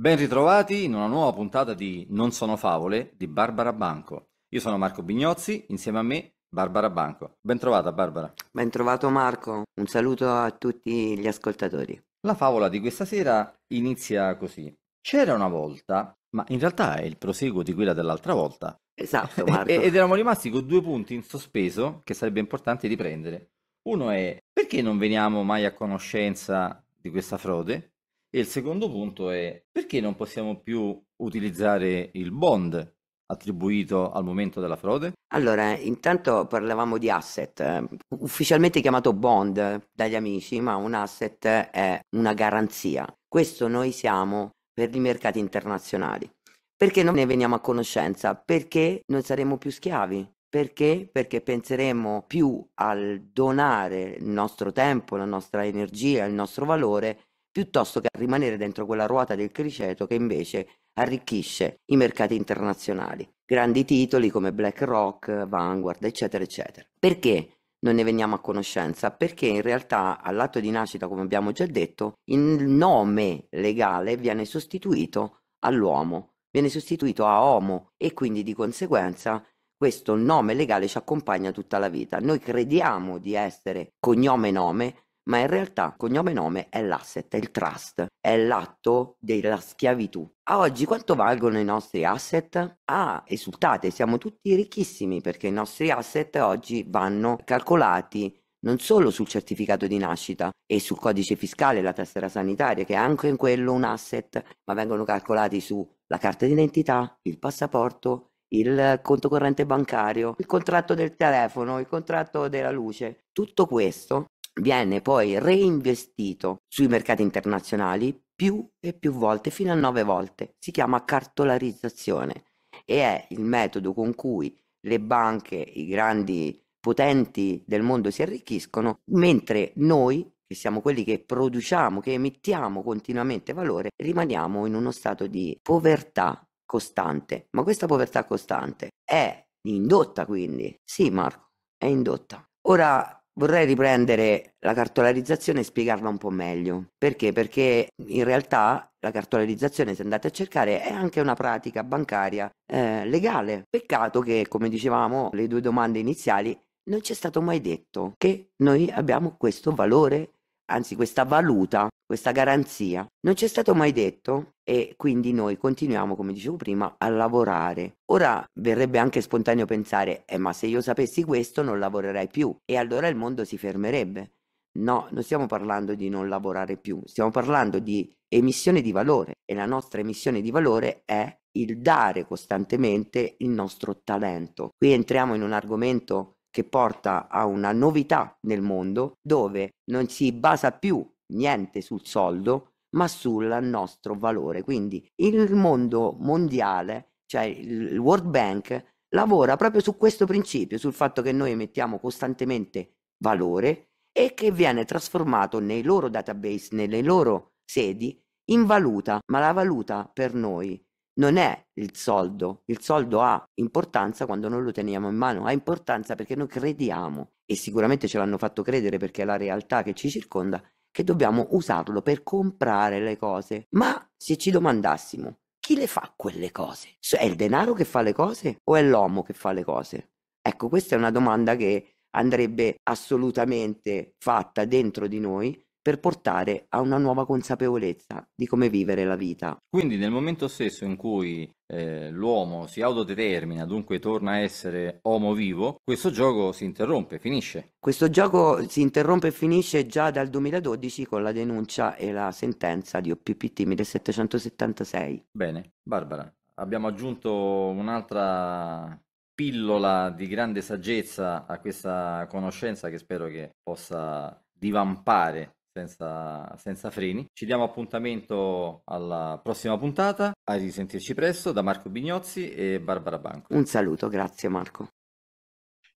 Ben ritrovati in una nuova puntata di Non sono favole di Barbara Banco. Io sono Marco Bignozzi, insieme a me Barbara Banco. Bentrovata Barbara. Bentrovato Marco, un saluto a tutti gli ascoltatori. La favola di questa sera inizia così. C'era una volta, ma in realtà è il proseguo di quella dell'altra volta. Esatto, Marco. Ed eravamo rimasti con due punti in sospeso che sarebbe importante riprendere. Uno è perché non veniamo mai a conoscenza di questa frode? E il secondo punto è perché non possiamo più utilizzare il bond attribuito al momento della frode? Allora, intanto parlavamo di asset, eh, ufficialmente chiamato bond eh, dagli amici, ma un asset è una garanzia. Questo noi siamo per i mercati internazionali. Perché non ne veniamo a conoscenza? Perché non saremo più schiavi. Perché? Perché penseremo più al donare il nostro tempo, la nostra energia, il nostro valore piuttosto che a rimanere dentro quella ruota del criceto che invece arricchisce i mercati internazionali. Grandi titoli come BlackRock, Vanguard, eccetera, eccetera. Perché non ne veniamo a conoscenza? Perché in realtà all'atto di nascita, come abbiamo già detto, il nome legale viene sostituito all'uomo, viene sostituito a homo e quindi di conseguenza questo nome legale ci accompagna tutta la vita. Noi crediamo di essere cognome nome ma in realtà cognome e nome è l'asset, è il trust, è l'atto della schiavitù. A oggi quanto valgono i nostri asset? Ah, esultate, siamo tutti ricchissimi perché i nostri asset oggi vanno calcolati non solo sul certificato di nascita e sul codice fiscale la tessera sanitaria, che è anche in quello un asset, ma vengono calcolati sulla carta d'identità, il passaporto, il conto corrente bancario, il contratto del telefono, il contratto della luce. Tutto questo viene poi reinvestito sui mercati internazionali più e più volte, fino a nove volte. Si chiama cartolarizzazione e è il metodo con cui le banche, i grandi potenti del mondo si arricchiscono, mentre noi, che siamo quelli che produciamo, che emettiamo continuamente valore, rimaniamo in uno stato di povertà costante. Ma questa povertà costante è indotta quindi? Sì Marco, è indotta. Ora Vorrei riprendere la cartolarizzazione e spiegarla un po' meglio. Perché? Perché in realtà la cartolarizzazione, se andate a cercare, è anche una pratica bancaria eh, legale. Peccato che, come dicevamo, le due domande iniziali non ci è stato mai detto che noi abbiamo questo valore, anzi questa valuta questa garanzia. Non ci è stato mai detto e quindi noi continuiamo, come dicevo prima, a lavorare. Ora verrebbe anche spontaneo pensare, eh, ma se io sapessi questo non lavorerei più e allora il mondo si fermerebbe. No, non stiamo parlando di non lavorare più, stiamo parlando di emissione di valore e la nostra emissione di valore è il dare costantemente il nostro talento. Qui entriamo in un argomento che porta a una novità nel mondo dove non si basa più niente sul soldo, ma sul nostro valore. Quindi il mondo mondiale, cioè il World Bank, lavora proprio su questo principio, sul fatto che noi emettiamo costantemente valore e che viene trasformato nei loro database, nelle loro sedi, in valuta, ma la valuta per noi non è il soldo, il soldo ha importanza quando noi lo teniamo in mano, ha importanza perché noi crediamo e sicuramente ce l'hanno fatto credere perché è la realtà che ci circonda che dobbiamo usarlo per comprare le cose. Ma se ci domandassimo chi le fa quelle cose? È il denaro che fa le cose o è l'uomo che fa le cose? Ecco, questa è una domanda che andrebbe assolutamente fatta dentro di noi per portare a una nuova consapevolezza di come vivere la vita. Quindi nel momento stesso in cui eh, l'uomo si autodetermina, dunque torna a essere uomo vivo, questo gioco si interrompe, finisce. Questo gioco si interrompe e finisce già dal 2012 con la denuncia e la sentenza di OPPT 1776. Bene, Barbara, abbiamo aggiunto un'altra pillola di grande saggezza a questa conoscenza che spero che possa divampare senza, senza freni. Ci diamo appuntamento alla prossima puntata, a risentirci presto da Marco Bignozzi e Barbara Banco. Un saluto, grazie Marco.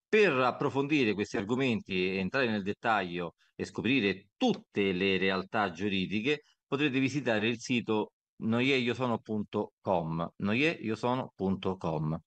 Per approfondire questi argomenti, entrare nel dettaglio e scoprire tutte le realtà giuridiche, potrete visitare il sito noieiosono.com noieiosono.com